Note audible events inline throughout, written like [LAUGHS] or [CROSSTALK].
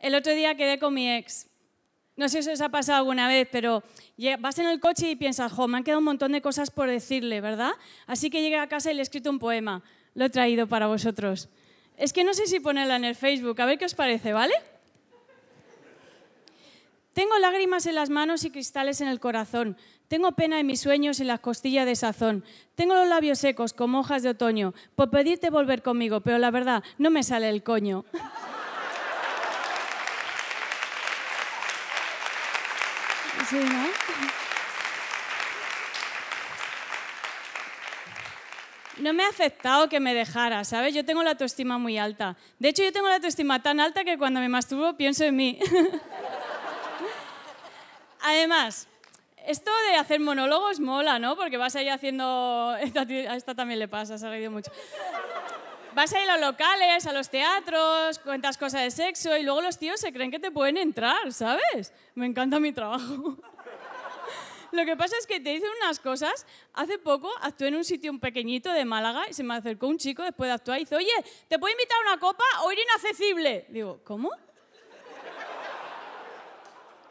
El otro día quedé con mi ex. No sé si os ha pasado alguna vez, pero vas en el coche y piensas, jo, me han quedado un montón de cosas por decirle, ¿verdad? Así que llegué a casa y le he escrito un poema. Lo he traído para vosotros. Es que no sé si ponerla en el Facebook, a ver qué os parece, ¿vale? Tengo lágrimas en las manos y cristales en el corazón. Tengo pena en mis sueños y las costillas de sazón. Tengo los labios secos como hojas de otoño por pedirte volver conmigo, pero la verdad, no me sale el coño. ¿no? me ha afectado que me dejara, ¿sabes? Yo tengo la autoestima muy alta. De hecho, yo tengo la autoestima tan alta que cuando me masturbo pienso en mí. [LAUGHS] Además, esto de hacer monólogos mola, ¿no? Porque vas ahí haciendo... [LAUGHS] a esta también le pasa, se ha reído mucho vas a ir a los locales, a los teatros, cuentas cosas de sexo y luego los tíos se creen que te pueden entrar, ¿sabes? Me encanta mi trabajo. [LAUGHS] Lo que pasa es que te dicen unas cosas. Hace poco actué en un sitio un pequeñito de Málaga y se me acercó un chico después de actuar y dice, oye, ¿te puedo invitar a una copa o ir inaccesible? Digo, ¿cómo?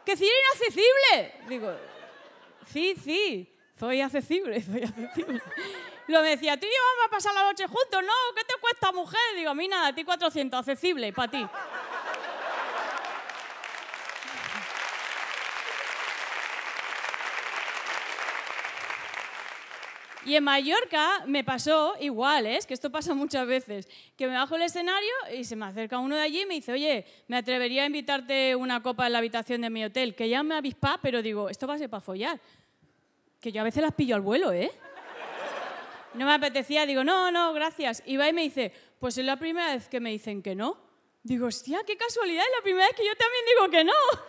¿Que si inaccesible? Digo, sí, sí, soy accesible, soy accesible. Lo decía, tú y yo vamos a pasar la noche juntos, ¿no? ¿Qué te cuesta, mujer? Digo, a mí nada, a ti 400, accesible, para ti. Y en Mallorca me pasó igual, ¿eh? es que esto pasa muchas veces, que me bajo el escenario y se me acerca uno de allí y me dice, oye, me atrevería a invitarte una copa en la habitación de mi hotel, que ya me avispá, pero digo, esto va a ser para follar. Que yo a veces las pillo al vuelo, ¿eh? No me apetecía, digo, no, no, gracias. Y va y me dice, pues es la primera vez que me dicen que no. Digo, hostia, qué casualidad, es la primera vez que yo también digo que no.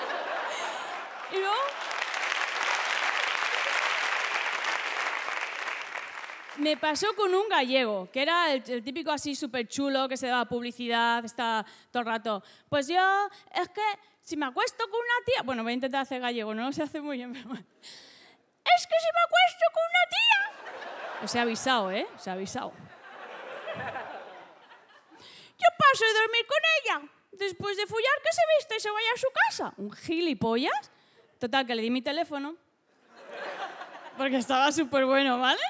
[LAUGHS] y luego... me pasó con un gallego, que era el, típico así súper chulo que se daba publicidad, está todo el rato. Pues yo, es que si me acuesto con una tía, bueno, voy a intentar hacer gallego, no se hace muy bien, Es que si me acuesto con una tía, se ha avisado, ¿eh? Se ha avisado. Yo paso de dormir con ella. Después de follar, que se viste y se vaya a su casa. Un gilipollas. Total, que le di mi teléfono. Porque estaba súper bueno, ¿vale?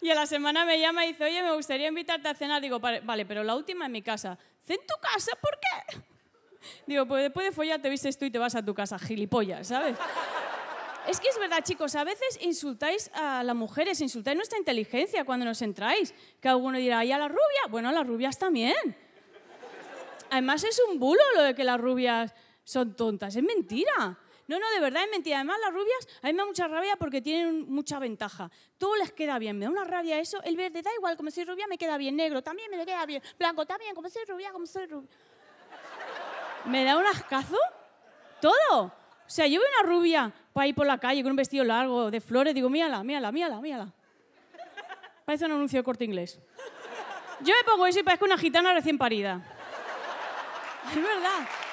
Y a la semana me llama y dice, oye, me gustaría invitarte a cenar. Digo, vale, pero la última en mi casa. ¿En tu casa? ¿Por qué? Digo, pues después de follar te vistes tú y te vas a tu casa, gilipollas, ¿sabes? Es que es verdad, chicos, a veces insultáis a las mujeres, insultáis nuestra inteligencia cuando nos entráis. Que alguno dirá, ¿y a la rubia? Bueno, a las rubias también. Además, es un bulo lo de que las rubias son tontas. Es mentira. No, no, de verdad es mentira. Además, las rubias, a mí me da mucha rabia porque tienen mucha ventaja. Todo les queda bien. Me da una rabia eso. El verde da igual, como soy rubia me queda bien. Negro también me queda bien. Blanco también, como soy rubia, como soy rubia. me da un ascazo. Todo. O sea, yo veo una rubia para ir por la calle con un vestido largo de flores, digo, mírala, mírala, mírala, mírala. Parece un anuncio de inglés. Yo me pongo eso y parezco una gitana recién parida. [LAUGHS] Es verdad.